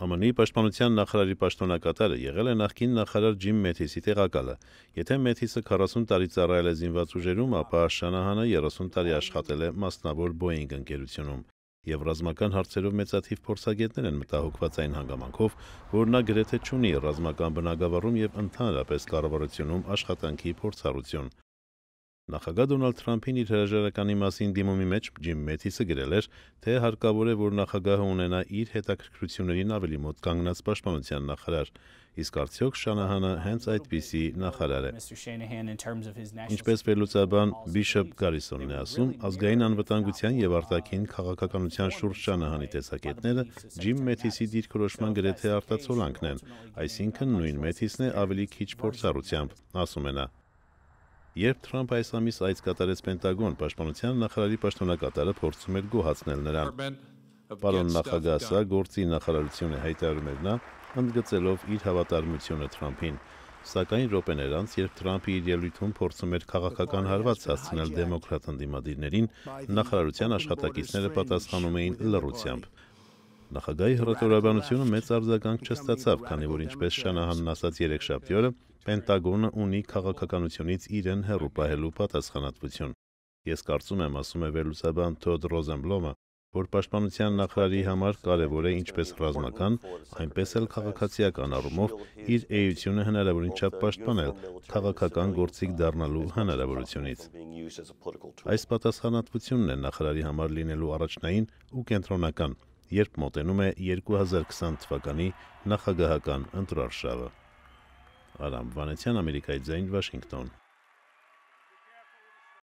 ԱՄՆ-ի պաշտպանության նախարարի պաշտոնակատարը եղել է նախկին նախարար Ջիմ Մեթիսի տեղակալը։ Եթե Մեթիսը 40 տարի ծառայել է զինված ուժերում, ապա Շանահանը 30 տարի աշխատել է մասնավոր Boeing ընկերությունում։ Եվ ռազմական հարցերով մեծաթիվ փորձագետներ են մտահոգված այն հանգամանքով, որ նա գրեթե չունի ռազմական բնագավառում եւ ընդհանրապես կառավարությունում աշխատանքի փորձառություն։ Նախագահ Դոնալդ Թրամփին իր հրաժարականի մասին դիմումի մեջ Ջիմ Մեթիսը գրել էր, թե հարկավոր է, որ նախագահը ունենա իր հետաքրքրություններին ավելի մոտ կանգնած պաշտպանության նախարար, իսկ արդյոք Շանահանը հենց այդպիսի նախարար է։ Ինչպես վերլուծաբան Բիշոպ Գարիսոնն է ասում, ազգային անվտանգության եւ արտաքին քաղաքականության շուրջ Շանահանի տեսակետները Ջիմ Մեթիսի դիրքորոշման գրեթե արտացոլանքն են, այսինքն նույն Մեթիսն է ավելի քիչ փորձառությամբ, ասում է նա։ Երբ Թրամփ այս ամիս այց կատարեց Պենտագոն, պաշտպանության նախարարի պաշտոնակատարը փորձում էր գոհացնել նրան։ Պարոն նախագահ, սա գործի նախարարություն է հայտարարում էր նա, ընդգծելով իր հավատարմությունը Թրամփին։ Սակայն րոպեներ անց, երբ Թրամփը իր ելույթում փորձում էր քաղաքական հարված հասցնել դեմոկրատ ընդդիմադիրներին, նախարարության աշխատակիցները պատասխանում էին լռությամբ։ Նախագահի հրատարակաբանությունը մեծ արձագանք չստացավ, քանի որ ինչպես Շանահանն ասաց երեքշաբթի օրը, Պենտագոնը ունի քաղաքականությունից իրեն հեռու պահելու պատասխանատվություն։ Ես կարծում եմ, ասում է վերլուսաբան Թոդ Ռոզենբլոմը, որ պաշտպանության նախարարի համար կարևոր է ինչպես ռազմական, այնպես էլ քաղաքացիական առումով իր էությունը հնարավորին չափ պաշտպանել քաղաքական գործիք դառնալու հնարավորությունից։ Այս պատասխանատվությունն է նախարարի համար լինելու առաջնային ու կենտրոնական երբ մոտենում է 2020 թվականի նախագահական ընտրարշավը։ Արամ Վանեցյան, Ամերիկայի ձայն, Վաշինգտոն։